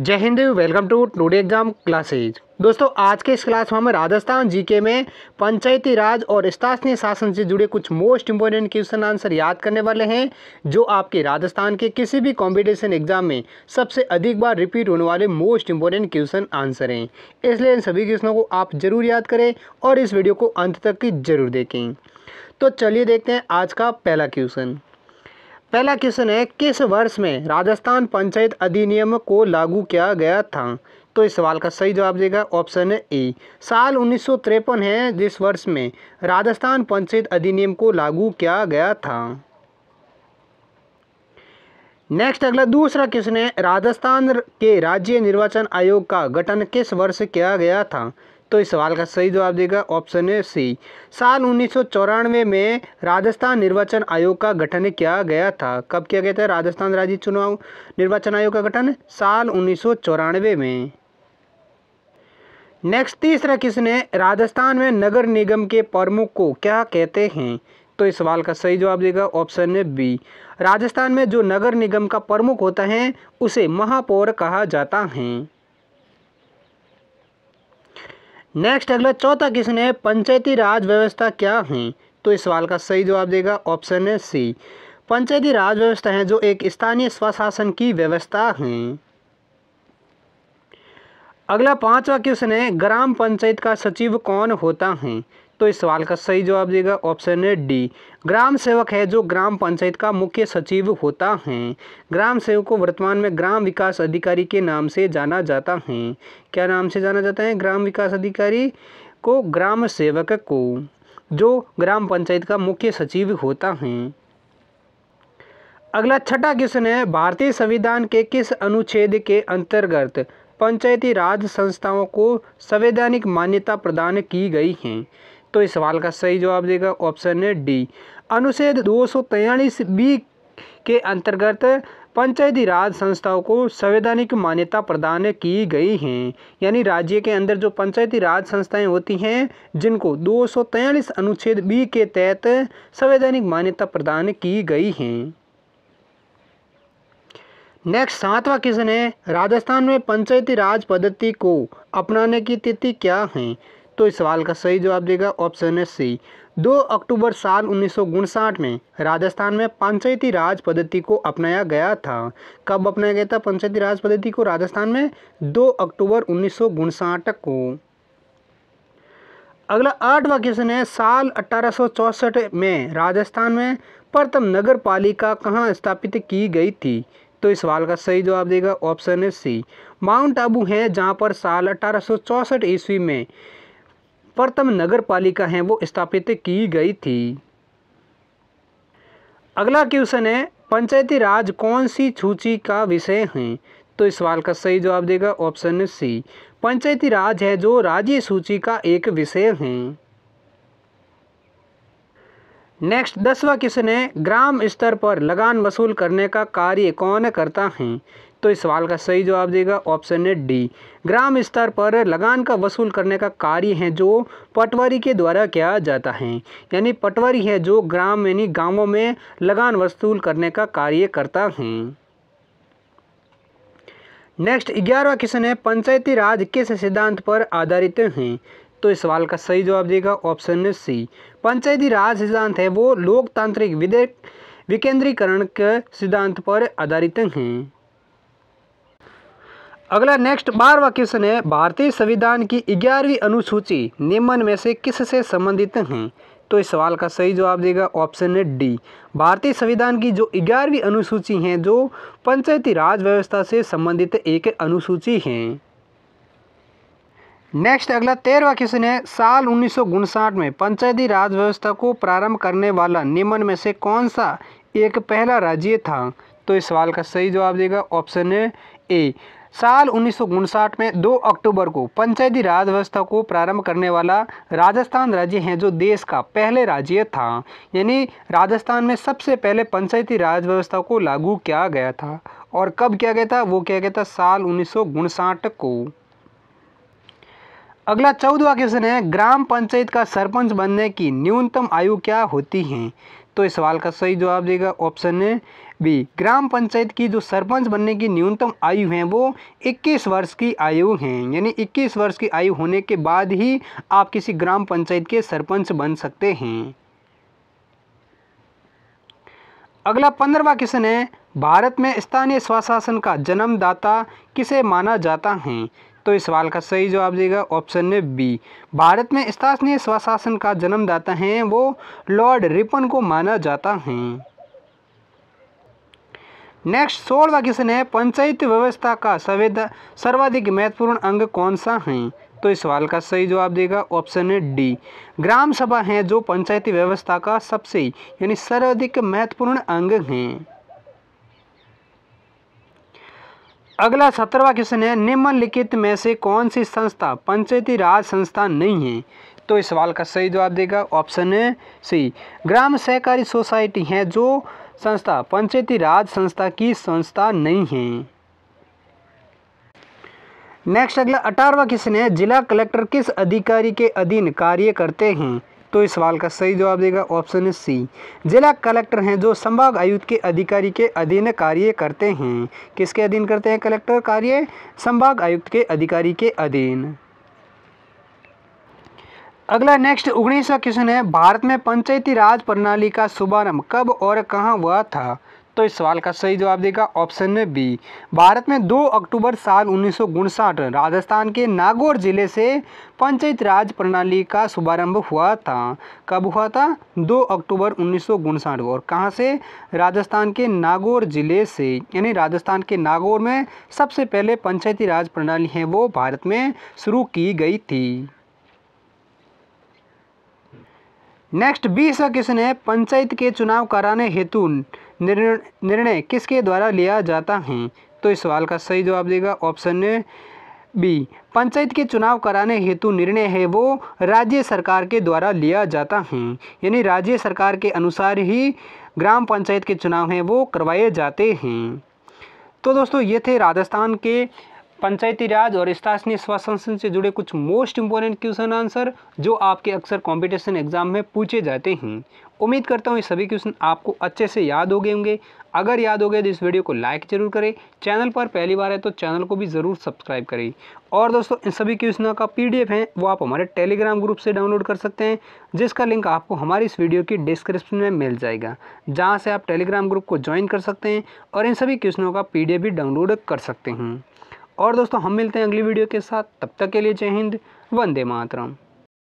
जय हिंद welcome to today exam classes दोस्तों आज के इस क्लास में हम राजस्थान जीके में पंचायती राज और स्थानीय शासन से जुड़े कुछ मोस्ट इंपॉर्टेंट क्वेश्चन आंसर याद करने वाले हैं जो आपके राजस्थान के किसी भी कॉम्पिटिशन एग्जाम में सबसे अधिक बार रिपीट होने वाले मोस्ट इंपॉर्टेंट क्वेश्चन आंसर हैं इसलिए इन सभी क्वेश्चनों को आप जरूर याद करें और इस वीडियो को अंत तक की जरूर देखें तो चलिए देखते हैं आज का पहला क्वेश्चन पहला क्वेश्चन है किस वर्ष में राजस्थान पंचायत अधिनियम को लागू किया गया था तो इस सवाल का सही जवाब देगा ऑप्शन ए साल उन्नीस है जिस वर्ष में राजस्थान पंचायत अधिनियम को लागू किया गया था नेक्स्ट अगला दूसरा क्वेश्चन है राजस्थान के राज्य निर्वाचन आयोग का गठन किस वर्ष किया गया था तो इस सवाल का सही जवाब देगा ऑप्शन है सी साल उन्नीस में राजस्थान निर्वाचन आयोग का गठन किया गया था कब किया गया था राजस्थान राज्य चुनाव निर्वाचन आयोग का गठन साल उन्नीस में नेक्स्ट तीसरा किसने राजस्थान में नगर निगम के प्रमुख को क्या कहते हैं तो इस सवाल का सही जवाब देगा ऑप्शन है बी राजस्थान में जो नगर निगम का प्रमुख होता है उसे महापौर कहा जाता है नेक्स्ट अगला चौथा क्वेश्चन है पंचायती राज व्यवस्था क्या है तो इस सवाल का सही जवाब देगा ऑप्शन है सी पंचायती राज व्यवस्था है जो एक स्थानीय स्वशासन की व्यवस्था है अगला पांचवा क्वेश्चन है ग्राम पंचायत का सचिव कौन होता है तो इस सवाल का सही जवाब देगा ऑप्शन है डी ग्राम सेवक है जो ग्राम पंचायत का मुख्य सचिव होता है ग्राम सेवक को वर्तमान में ग्राम विकास अधिकारी के नाम से जाना जाता है क्या नाम से जाना जाता है ग्राम विकास अधिकारी को ग्राम सेवक को जो ग्राम पंचायत का मुख्य सचिव होता है अगला छठा क्वेश्चन है भारतीय संविधान के किस अनुच्छेद के अंतर्गत पंचायती राज संस्थाओं को संवैधानिक मान्यता प्रदान की गई है तो इस सवाल का सही जवाब देगा ऑप्शन है डी अनुच्छेद दो बी के अंतर्गत पंचायती राज संस्थाओं को संवैधानिक मान्यता प्रदान की गई हैं यानी राज्य के अंदर जो पंचायती राज संस्थाएं होती हैं जिनको दो अनुच्छेद बी के तहत संवैधानिक मान्यता प्रदान की गई हैं नेक्स्ट सातवां क्वेश्चन है राजस्थान में पंचायती राज पद्धति को अपनाने की तिथि क्या है तो इस सवाल का सही जवाब देगा ऑप्शन है सी दो अक्टूबर साल उन्नीस में राजस्थान में पंचायती राज पद्धति को अपनाया गया था कब अपनाया गया था पंचायती राज पद्धति को राजस्थान में दो अक्टूबर उन्नीस को अगला आठवा क्वेश्चन है साल अठारह में राजस्थान में प्रथम नगर पालिका कहाँ स्थापित की गई थी तो इस सवाल का सही जवाब देगा ऑप्शन है सी माउंट आबू है जहाँ पर साल अठारह ईस्वी में प्रथम नगर पालिका है वो स्थापित की गई थी अगला क्वेश्चन है पंचायती राज कौन सी सूची का विषय है तो इस सवाल का सही जवाब देगा ऑप्शन सी पंचायती राज है जो राज्य सूची का एक विषय है नेक्स्ट दसवा क्वेश्चन है ग्राम स्तर पर लगान वसूल करने का कार्य कौन करता है तो इस सवाल का सही जवाब देगा ऑप्शन है डी ग्राम स्तर पर लगान का वसूल करने का कार्य है जो पटवारी के द्वारा किया जाता है यानी पटवारी है जो ग्राम यानी गांवों में लगान वसूल करने का कार्य करता है नेक्स्ट ग्यारहवा क्वेश्चन है पंचायती राज किस सिद्धांत पर आधारित हैं तो इस सवाल का सही जवाब देगा ऑप्शन सी पंचायती राज सिद्धांत है वो लोकतांत्रिक विधेयक विकेंद्रीकरण के सिद्धांत पर आधारित हैं अगला नेक्स्ट बारहवा क्वेश्चन है भारतीय संविधान की ग्यारहवीं अनुसूची निम्न में से किससे संबंधित हैं तो इस सवाल का सही जवाब देगा ऑप्शन है डी भारतीय संविधान की जो ग्यारहवीं अनुसूची है जो पंचायती राज व्यवस्था से संबंधित एक अनुसूची है नेक्स्ट अगला तेरहवा क्वेश्चन है साल उन्नीस में पंचायती राज व्यवस्था को प्रारंभ करने वाला निम्न में से कौन सा एक पहला राज्य था तो इस सवाल का सही जवाब देगा ऑप्शन है ए साल उन्नीस में 2 अक्टूबर को पंचायती राज व्यवस्था को प्रारंभ करने वाला राजस्थान राज्य है जो देश का पहले राज्य था यानी राजस्थान में सबसे पहले पंचायती राज व्यवस्था को लागू किया गया था और कब किया गया था वो किया गया था साल उन्नीस को अगला चौदहवा क्वेश्चन है ग्राम पंचायत का सरपंच बनने की न्यूनतम आयु क्या होती है तो इस सवाल का सही जवाब देगा ऑप्शन है बी ग्राम पंचायत की जो सरपंच बनने की न्यूनतम आयु है वो 21 वर्ष की आयु है यानी 21 वर्ष की आयु होने के बाद ही आप किसी ग्राम पंचायत के सरपंच बन सकते हैं अगला पंद्रहवा क्वेश्चन है भारत में स्थानीय स्वशासन का जन्मदाता किसे माना जाता है तो इस सवाल का सही जवाब देगा ऑप्शन बी भारत में स्थानीय स्वशासन का जन्मदाता हैं वो लॉर्ड रिपन को माना जाता है नेक्स्ट सोलवा क्वेश्चन है पंचायत व्यवस्था का संविधान सर्वाधिक महत्वपूर्ण अंग कौन सा है तो इस सवाल का सही जवाब देगा ऑप्शन डी ग्राम सभा है जो पंचायती व्यवस्था का सबसे यानी सर्वाधिक महत्वपूर्ण अंग है अगला सत्रहवा क्वेश्चन है निम्नलिखित में से कौन सी संस्था पंचायती राज संस्था नहीं है तो इस सवाल का सही जवाब देगा ऑप्शन है सी ग्राम सहकारी सोसाइटी है जो संस्था पंचायती राज संस्था की संस्था नहीं है नेक्स्ट अगला अठारवा क्वेश्चन है जिला कलेक्टर किस अधिकारी के अधीन कार्य करते हैं तो इस सवाल का सही जवाब देगा ऑप्शन सी जिला कलेक्टर हैं जो संभाग आयुक्त के अधिकारी के अधीन कार्य करते हैं किसके अधीन करते हैं कलेक्टर कार्य संभाग आयुक्त के अधिकारी के अधीन अगला नेक्स्ट उन्नीसवा क्वेश्चन है भारत में पंचायती राज प्रणाली का शुभारंभ कब और कहां हुआ था तो इस सवाल का सही जवाब देगा ऑप्शन में बी भारत में 2 अक्टूबर साल उन्नीस राजस्थान के नागौर जिले से पंचायत राज प्रणाली का शुभारंभ हुआ था कब हुआ था 2 अक्टूबर उन्नीस को और कहाँ से राजस्थान के नागौर जिले से यानी राजस्थान के नागौर में सबसे पहले पंचायती राज प्रणाली है वो भारत में शुरू की गई थी नेक्स्ट सा क्वेश्चन है पंचायत के चुनाव कराने हेतु निर्णय किसके द्वारा लिया जाता है तो इस सवाल का सही जवाब देगा ऑप्शन बी पंचायत के चुनाव कराने हेतु निर्णय है वो राज्य सरकार के द्वारा लिया जाता है यानी राज्य सरकार के अनुसार ही ग्राम पंचायत के चुनाव हैं वो करवाए जाते हैं तो दोस्तों ये थे राजस्थान के पंचायती राज और स्थानीय स्वशासन से जुड़े कुछ मोस्ट इंपॉर्टेंट क्वेश्चन आंसर जो आपके अक्सर कॉम्पिटिशन एग्जाम में पूछे जाते हैं उम्मीद करता हूँ ये सभी क्वेश्चन आपको अच्छे से याद हो गए होंगे अगर याद हो गए तो इस वीडियो को लाइक जरूर करें चैनल पर पहली बार है तो चैनल को भी ज़रूर सब्सक्राइब करें और दोस्तों इन सभी क्वेश्चनों का पीडीएफ है वो आप हमारे टेलीग्राम ग्रुप से डाउनलोड कर सकते हैं जिसका लिंक आपको हमारी इस वीडियो की डिस्क्रिप्शन में मिल जाएगा जहाँ से आप टेलीग्राम ग्रुप को ज्वाइन कर सकते हैं और इन सभी क्वेश्चनों का पी भी डाउनलोड कर सकते हैं और दोस्तों हम मिलते हैं अगली वीडियो के साथ तब तक के लिए जय हिंद वंदे मातरम